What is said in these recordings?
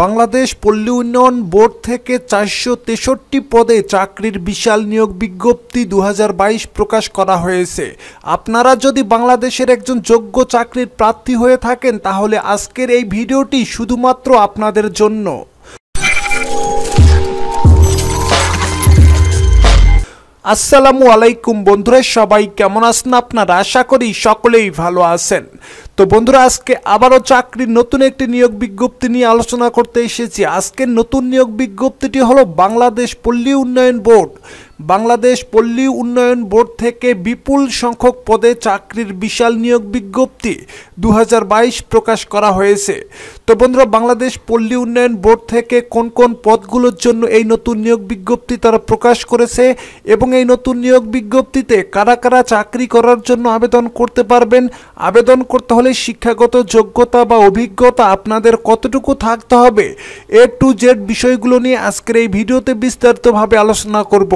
বাংলাদেশ পল্লী উন্নয়ন বোর্ড থেকে চারশো তেষট্টি পদে চাকরির বিশাল নিয়োগ বিজ্ঞপ্তি দু প্রকাশ করা হয়েছে আপনারা যদি বাংলাদেশের একজন যোগ্য চাকরির প্রার্থী হয়ে থাকেন তাহলে আজকের এই ভিডিওটি শুধুমাত্র আপনাদের জন্য আসসালামু আলাইকুম বন্ধুরা সবাই কেমন আছেন আপনারা আশা করি সকলেই ভালো আছেন তো বন্ধুরা আজকে আবারও চাকরির নতুন একটি নিয়োগ বিজ্ঞপ্তি নিয়ে আলোচনা করতে এসেছি আজকের নতুন নিয়োগ বিজ্ঞপ্তিটি হলো বাংলাদেশ পল্লী উন্নয়ন বোর্ড বাংলাদেশ পল্লী উন্নয়ন বোর্ড থেকে বিপুল সংখ্যক পদে চাকরির বিশাল নিয়োগ বিজ্ঞপ্তি দু প্রকাশ করা হয়েছে তো বন্ধুরা বাংলাদেশ পল্লী উন্নয়ন বোর্ড থেকে কোন কোন পদগুলোর জন্য এই নতুন নিয়োগ বিজ্ঞপ্তি তারা প্রকাশ করেছে এবং এই নতুন নিয়োগ বিজ্ঞপ্তিতে কারা কারা চাকরি করার জন্য আবেদন করতে পারবেন আবেদন করতে হলে আপনাদের শিক্ষাগত যোগ্যতা বা অভিজ্ঞতা আপনাদের কতটুকু থাকতে হবে এ টু জেড বিষয়গুলো নিয়ে আজকের এই ভিডিওতে বিস্তারিতভাবে আলোচনা করব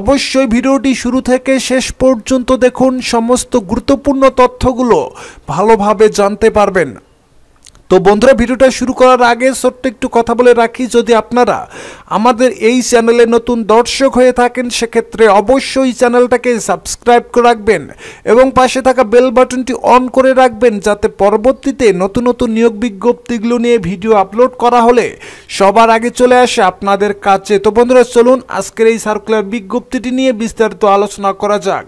অবশ্যই ভিডিওটি শুরু থেকে শেষ পর্যন্ত দেখুন সমস্ত গুরুত্বপূর্ণ তথ্যগুলো ভালোভাবে জানতে পারবেন তো বন্ধুরা ভিডিওটা শুরু করার আগে ছোট্ট একটু কথা বলে রাখি যদি আপনারা আমাদের এই চ্যানেলে নতুন দর্শক হয়ে থাকেন সেক্ষেত্রে অবশ্যই চ্যানেলটাকে সাবস্ক্রাইব করে রাখবেন এবং পাশে থাকা বেল বাটনটি অন করে রাখবেন যাতে পরবর্তীতে নতুন নতুন নিয়োগ বিজ্ঞপ্তিগুলো নিয়ে ভিডিও আপলোড করা হলে সবার আগে চলে আসে আপনাদের কাছে তো বন্ধুরা চলুন আজকের এই সার্কুলার বিজ্ঞপ্তিটি নিয়ে বিস্তারিত আলোচনা করা যাক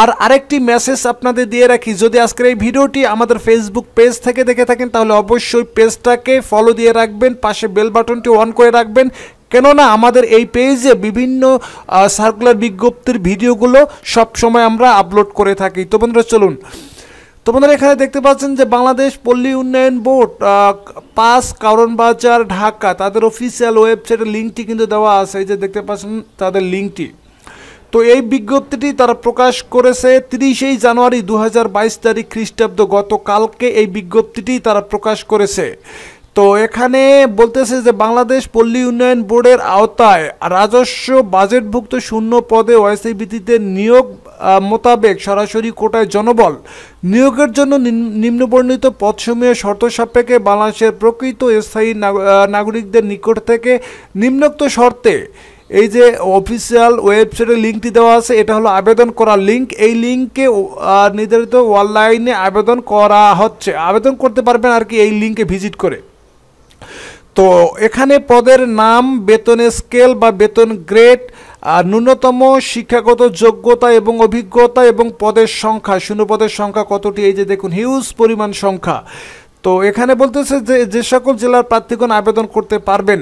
আর আরেকটি মেসেজ আপনাদের দিয়ে রাখি যদি আজকের এই ভিডিওটি আমাদের ফেসবুক পেজ থেকে দেখে থাকেন তাহলে অবশ্যই অবশ্যই পেজটাকে ফলো দিয়ে রাখবেন পাশে বেল বাটনটি অন করে রাখবেন কেননা আমাদের এই পেজে বিভিন্ন সার্কুলার বিজ্ঞপ্তির ভিডিওগুলো সবসময় আমরা আপলোড করে থাকি তো বন্ধুরা চলুন তো বন্ধুরা এখানে দেখতে পাচ্ছেন যে বাংলাদেশ পল্লী উন্নয়ন বোর্ড পাস কারণ বাজার ঢাকা তাদের অফিসিয়াল ওয়েবসাইটের লিঙ্কটি কিন্তু দেওয়া আছে এই যে দেখতে পাচ্ছেন তাদের লিঙ্কটি তো এই বিজ্ঞপ্তিটি তারা প্রকাশ করেছে তিরিশেই জানুয়ারি দু তারিখ খ্রিস্টাব্দ গতকালকে এই বিজ্ঞপ্তিটি তারা প্রকাশ করেছে তো এখানে বলতেছে যে বাংলাদেশ পল্লী উন্নয়ন বোর্ডের আওতায় রাজস্ব বাজেটভুক্ত শূন্য পদে ওয়াইসআই ভিত্তিতে নিয়োগ মোতাবেক সরাসরি কোটায় জনবল নিয়োগের জন্য নিম্নবর্ণিত পদসমূহে শর্ত সাপেক্ষে বাংলাদেশের প্রকৃত স্থায়ী নাগরিকদের নিকট থেকে নিম্নোক্ত শর্তে এই যে অফিসিয়াল ওয়েবসাইটের লিঙ্কটি দেওয়া আছে এটা হলো আবেদন করার লিঙ্ক এই লিঙ্কে নির্ধারিত অনলাইনে আবেদন করা হচ্ছে আবেদন করতে পারবেন আর কি এই লিঙ্কে ভিজিট করে তো এখানে পদের নাম বেতন স্কেল বা বেতন গ্রেড আর ন্যূনতম শিক্ষাগত যোগ্যতা এবং অভিজ্ঞতা এবং পদের সংখ্যা শূন্যপদের সংখ্যা কতটি এই যে দেখুন হিউজ পরিমাণ সংখ্যা তো এখানে বলতেছে যে যে সকল জেলার প্রার্থীগণ আবেদন করতে পারবেন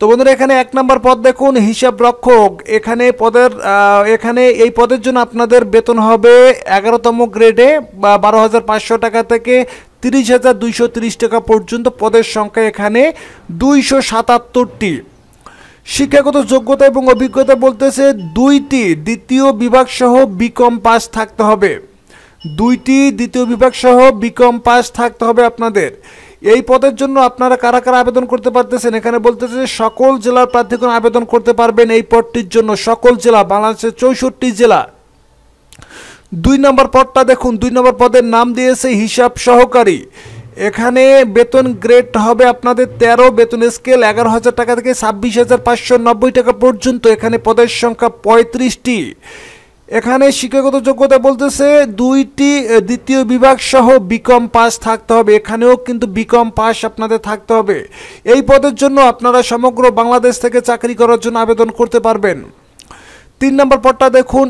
তো বন্ধুরা এখানে এক নম্বর পদ দেখুন হিসাব রক্ষক এখানে পদের এখানে এই পদের জন্য আপনাদের বেতন হবে এগারোতম গ্রেডে বা বারো হাজার পাঁচশো টাকা থেকে তিরিশ হাজার দুইশো তিরিশ টাকা পর্যন্ত পদের সংখ্যা এখানে দুইশো সাতাত্তরটি শিক্ষাগত যোগ্যতা এবং অভিজ্ঞতা বলতেছে দুইটি দ্বিতীয় বিভাগ সহ বিকম পাস থাকতে হবে দুইটি দ্বিতীয় বিভাগ সহ বিকম পাস থাকতে হবে আপনাদের এই পদের জন্য আপনারা কারা কারা আবেদন করতে পারতেছেন এখানে বলতেছে যে সকল জেলার প্রার্থীগণ আবেদন করতে পারবেন এই পদটির জন্য সকল জেলা বাংলাদেশের চৌষট্টি জেলা দুই নম্বর পদটা দেখুন দুই নম্বর পদের নাম দিয়েছে হিসাব সহকারী এখানে বেতন গ্রেড হবে আপনাদের তেরো বেতন স্কেল এগারো হাজার টাকা থেকে ছাব্বিশ হাজার পাঁচশো নব্বই টাকা পর্যন্ত এখানে পদের সংখ্যা পঁয়ত্রিশটি এখানে শিক্ষাগত যোগ্যতা বলতেছে দুইটি দ্বিতীয় বিভাগ সহ বিকম পাস থাকতে হবে এখানেও কিন্তু বিকম পাস আপনাদের থাকতে হবে এই পদের জন্য আপনারা সমগ্র বাংলাদেশ থেকে চাকরি করার জন্য আবেদন করতে পারবেন তিন নম্বর পদটা দেখুন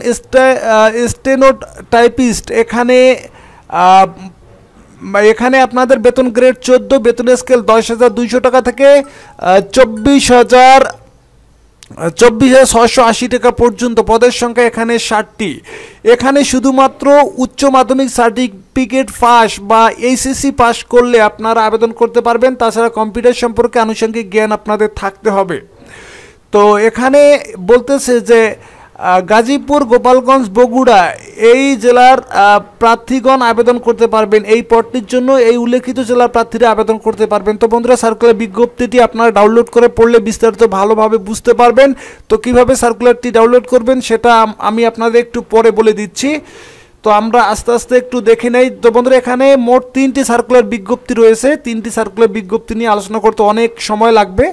স্টেনো টাইপিস্ট এখানে এখানে আপনাদের বেতন গ্রেড চোদ্দো বেতন স্কেল দশ হাজার দুইশো টাকা থেকে চব্বিশ হাজার চব্বিশ হাজার ছশো আশি টাকা পর্যন্ত পদের সংখ্যা এখানে ষাটটি এখানে শুধুমাত্র উচ্চ মাধ্যমিক সার্টিফিকেট পাস বা এইচএসসি পাস করলে আপনারা আবেদন করতে পারবেন তাছাড়া কম্পিউটার সম্পর্কে আনুষঙ্গিক জ্ঞান আপনাদের থাকতে হবে তো এখানে বলতেছে যে গাজীপুর গোপালগঞ্জ বগুড়া এই জেলার প্রার্থীগণ আবেদন করতে পারবেন এই পদটির জন্য এই উল্লেখিত জেলার প্রার্থীরা আবেদন করতে পারবেন তো বন্ধুরা সার্কুলার বিজ্ঞপ্তিটি আপনারা ডাউনলোড করে পড়লে বিস্তারিত ভালোভাবে বুঝতে পারবেন তো কিভাবে সার্কুলারটি ডাউনলোড করবেন সেটা আমি আপনাদের একটু পরে বলে দিচ্ছি তো আমরা আস্তে আস্তে একটু দেখে নেই তো বন্ধুরা এখানে মোট তিনটি সার্কুলার বিজ্ঞপ্তি রয়েছে তিনটি সার্কুলার বিজ্ঞপ্তি নিয়ে আলোচনা করতে অনেক সময় লাগবে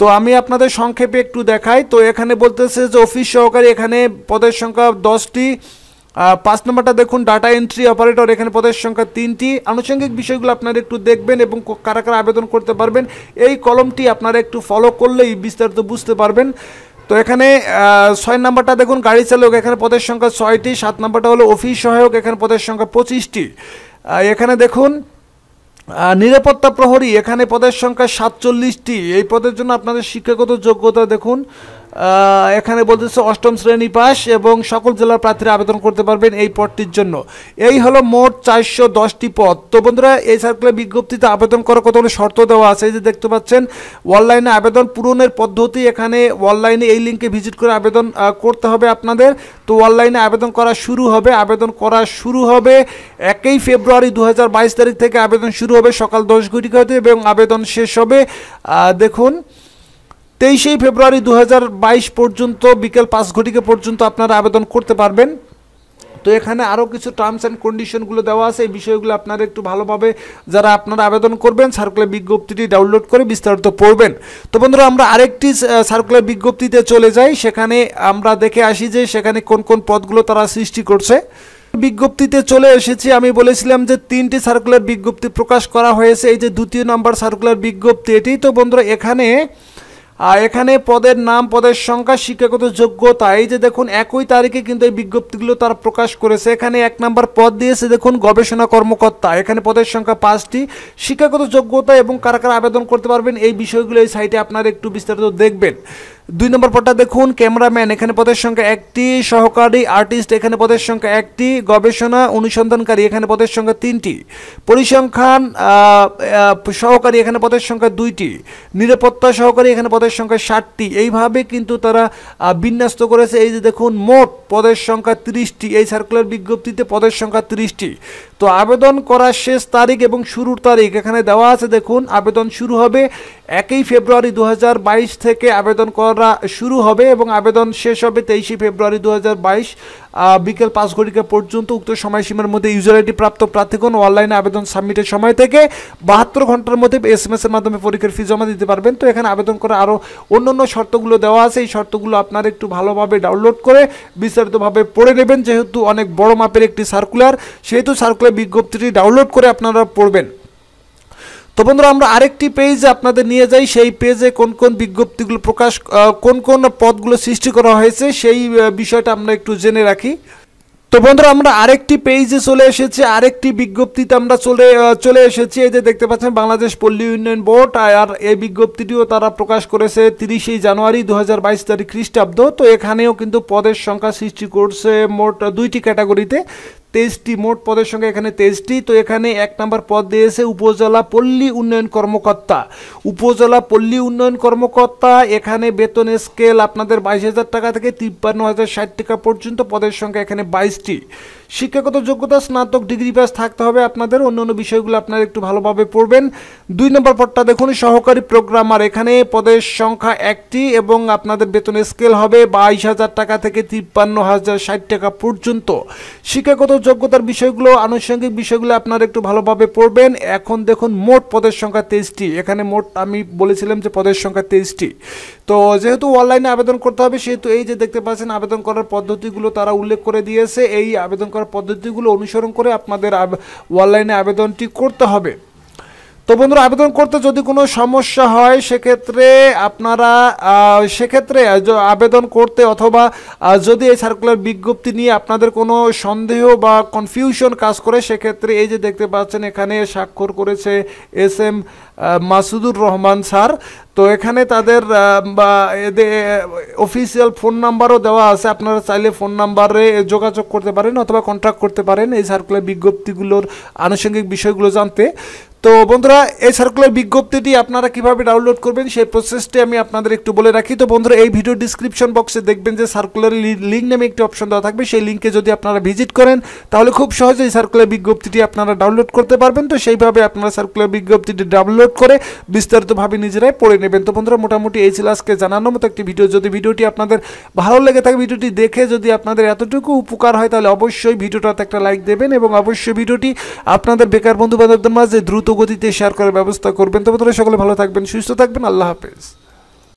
তো আমি আপনাদের সংক্ষেপে একটু দেখাই তো এখানে বলতেছে যে অফিস সহকারী এখানে পদের সংখ্যা দশটি পাঁচ নম্বরটা দেখুন ডাটা এন্ট্রি অপারেটর এখানে পদের সংখ্যা তিনটি আনুষঙ্গিক বিষয়গুলো আপনারা একটু দেখবেন এবং কারা কারা আবেদন করতে পারবেন এই কলমটি আপনারা একটু ফলো করলেই বিস্তারিত বুঝতে পারবেন তো এখানে ছয় নাম্বারটা দেখুন গাড়ি চালক এখানে পদের সংখ্যা ছয়টি সাত নাম্বারটা হলো অফিস সহায়ক এখানে পদের সংখ্যা পঁচিশটি এখানে দেখুন নিরাপত্তা প্রহরী এখানে পদের সংখ্যা সাতচল্লিশটি এই পদের জন্য আপনাদের শিক্ষাগত যোগ্যতা দেখুন এখানে বলতেছে অষ্টম শ্রেণী পাস এবং সকল জেলার প্রার্থীরা আবেদন করতে পারবেন এই পদটির জন্য এই হলো মোট চারশো দশটি পদ তো বন্ধুরা এই সার্কুলার বিজ্ঞপ্তিতে আবেদন করার কতগুলো শর্ত দেওয়া আছে এই যে দেখতে পাচ্ছেন অনলাইনে আবেদন পূরণের পদ্ধতি এখানে অনলাইনে এই লিঙ্কে ভিজিট করে আবেদন করতে হবে আপনাদের তো অনলাইনে আবেদন করা শুরু হবে আবেদন করা শুরু হবে একই ফেব্রুয়ারি দু তারিখ থেকে আবেদন শুরু হবে সকাল দশ ঘটিকা হতে এবং আবেদন শেষ হবে দেখুন তেইশেই ফেব্রুয়ারি দু পর্যন্ত বিকেল পাঁচ ঘটিকে পর্যন্ত আপনারা আবেদন করতে পারবেন তো এখানে আরও কিছু টার্মস অ্যান্ড কন্ডিশনগুলো দেওয়া আছে এই বিষয়গুলো আপনারা একটু ভালোভাবে যারা আপনারা আবেদন করবেন সার্কুলার বিজ্ঞপ্তিটি ডাউনলোড করে বিস্তারিত পড়বেন তো বন্ধুরা আমরা আরেকটি সার্কুলার বিজ্ঞপ্তিতে চলে যাই সেখানে আমরা দেখে আসি যে সেখানে কোন কোন পদগুলো তারা সৃষ্টি করছে বিজ্ঞপ্তিতে চলে এসেছি আমি বলেছিলাম যে তিনটি সার্কুলার বিজ্ঞপ্তি প্রকাশ করা হয়েছে এই যে দ্বিতীয় নাম্বার সার্কুলার বিজ্ঞপ্তি এটি তো বন্ধুরা এখানে এখানে পদের নাম পদের সংখ্যা শিক্ষাগত যোগ্যতা এই যে দেখুন একই তারিখে কিন্তু এই বিজ্ঞপ্তিগুলো তারা প্রকাশ করেছে এখানে এক নম্বর পদ দিয়েছে দেখুন গবেষণা কর্মকর্তা এখানে পদের সংখ্যা পাঁচটি শিক্ষাগত যোগ্যতা এবং কারা কারা আবেদন করতে পারবেন এই বিষয়গুলো এই সাইটে আপনারা একটু বিস্তারিত দেখবেন দুই নম্বর পদটা দেখুন ক্যামেরাম্যান এখানে পদের সংখ্যা একটি সহকারী আর্টিস্ট এখানে পদের সংখ্যা একটি গবেষণা অনুসন্ধানকারী এখানে পদের সংখ্যা তিনটি পরিসংখ্যান সহকারী এখানে পদের সংখ্যা দুইটি নিরাপত্তা সহকারী এখানে পদের সংখ্যা ষাটটি এইভাবে কিন্তু তারা বিন্যস্ত করেছে এই যে দেখুন মোট পদের সংখ্যা তিরিশটি এই সার্কুলার বিজ্ঞপ্তিতে পদের সংখ্যা তিরিশটি তো আবেদন করার শেষ তারিখ এবং শুরুর তারিখ এখানে দেওয়া আছে দেখুন আবেদন শুরু হবে একই ফেব্রুয়ারি দু থেকে আবেদন করার গণনা শুরু হবে এবং আবেদন শেষ হবে তেইশে ফেব্রুয়ারি দু বিকেল পাঁচ ঘটিকা পর্যন্ত উক্ত সময়সীমার মধ্যে ইউজার আইডি প্রাপ্ত প্রার্থীগণ অনলাইনে আবেদন সাবমিটের সময় থেকে বাহাত্তর ঘন্টার মধ্যে এস এম এসের মাধ্যমে পরীক্ষার ফি জমা দিতে পারবেন তো এখানে আবেদন করা আরও অন্য অন্য শর্তগুলো দেওয়া আছে এই শর্তগুলো আপনারা একটু ভালোভাবে ডাউনলোড করে বিস্তারিতভাবে পড়ে নেবেন যেহেতু অনেক বড় মাপের একটি সার্কুলার সেহেতু সার্কুলার বিজ্ঞপ্তিটি ডাউনলোড করে আপনারা পড়বেন তো বন্ধুরা আমরা আরেকটি পেজে আপনাদের নিয়ে যাই সেই পেজে কোন কোন বিজ্ঞপ্তিগুলো প্রকাশ কোন কোন পদগুলো সৃষ্টি করা হয়েছে সেই বিষয়টা আমরা একটু জেনে রাখি তো বন্ধুরা আমরা আরেকটি পেজে চলে এসেছি আরেকটি বিজ্ঞপ্তিতে আমরা চলে চলে এসেছি এই যে দেখতে পাচ্ছেন বাংলাদেশ পল্লী উন্নয়ন বোর্ড আর এই বিজ্ঞপ্তিটিও তারা প্রকাশ করেছে তিরিশে জানুয়ারি দু হাজার বাইশ তারিখ খ্রিস্টাব্দ তো এখানেও কিন্তু পদের সংখ্যা সৃষ্টি করছে মোট দুইটি ক্যাটাগরিতে তেইশটি মোট পদের সঙ্গে এখানে তেইশটি তো এখানে এক নম্বর পদ দিয়েছে উপজেলা পল্লী উন্নয়ন কর্মকর্তা উপজেলা পল্লী উন্নয়ন কর্মকর্তা এখানে বেতন স্কেল আপনাদের বাইশ হাজার টাকা থেকে তিপ্পান্ন হাজার ষাট টাকা পর্যন্ত পদের সংখ্যা এখানে বাইশটি শিক্ষাগত যোগ্যতা স্নাতক ডিগ্রি পাস থাকতে হবে আপনাদের অন্য অন্য বিষয়গুলো আপনারা একটু ভালোভাবে পড়বেন দুই নম্বর পদটা দেখুন সহকারী প্রোগ্রামার এখানে পদের সংখ্যা একটি এবং আপনাদের বেতন স্কেল হবে বাইশ হাজার টাকা থেকে তিপ্পান্ন হাজার ষাট টাকা পর্যন্ত শিক্ষাগত যোগ্যতার বিষয়গুলো আনুষঙ্গিক বিষয়গুলো আপনারা একটু ভালোভাবে পড়বেন এখন দেখুন মোট পদের সংখ্যা তেইশটি এখানে মোট আমি বলেছিলাম যে পদের সংখ্যা তেইশটি তো যেহেতু অনলাইনে আবেদন করতে হবে সেহেতু এই যে দেখতে পাচ্ছেন আবেদন করার পদ্ধতিগুলো তারা উল্লেখ করে দিয়েছে এই আবেদন করার পদ্ধতিগুলো অনুসরণ করে আপনাদের অনলাইনে আবেদনটি করতে হবে তো বন্ধুরা আবেদন করতে যদি কোনো সমস্যা হয় সেক্ষেত্রে আপনারা সেক্ষেত্রে আবেদন করতে অথবা যদি এই সার্কুলার বিজ্ঞপ্তি নিয়ে আপনাদের কোনো সন্দেহ বা কনফিউশন কাজ করে সেক্ষেত্রে এই যে দেখতে পাচ্ছেন এখানে স্বাক্ষর করেছে S M Masudur Rahman sir তো এখানে তাদের অফিসিয়াল ফোন নাম্বারও দেওয়া আছে আপনারা চাইলে ফোন নাম্বারে যোগাযোগ করতে পারেন অথবা কন্ট্যাক্ট করতে পারেন এই সার্কুলার বিজ্ঞপ্তিগুলোর আনুষঙ্গিক বিষয়গুলো জানতে তো বন্ধুরা এই সার্কুলার বিজ্ঞপ্তিটি আপনারা কিভাবে ডাউনলোড করবেন সেই প্রসেসটি আমি আপনাদের একটু বলে রাখি তো বন্ধুরা এই ভিডিও ডিসক্রিপশন বক্সে দেখবেন যে সার্কুলার লিঙ্ক নামে একটি অপশন দেওয়া থাকবে সেই লিঙ্কে যদি আপনারা ভিজিট করেন তাহলে খুব সহজে এই সার্কুলার বিজ্ঞপ্তিটি আপনারা ডাউনলোড করতে পারবেন তো সেইভাবে আপনারা সার্কুলার বিজ্ঞপ্তিটি ডাউনলোড করে বিস্তারিতভাবে নিজেরাই পড়ে নেবেন তো বন্ধুরা মোটামুটি এই ছিল আজকে জানানোর মতো একটি ভিডিও যদি ভিডিওটি আপনাদের ভালো লেগে থাকে ভিডিওটি দেখে যদি আপনাদের এতটুকু উপকার হয় তাহলে অবশ্যই ভিডিওটাতে একটা লাইক দেবেন এবং অবশ্যই ভিডিওটি আপনাদের বেকার বন্ধু বান্ধবদের মাঝে দ্রুত গতিতে শেয়ার করার ব্যবস্থা করবেন তবে বন্ধুরা সকলে ভালো থাকবেন সুস্থ থাকবেন আল্লাহ হাফেজ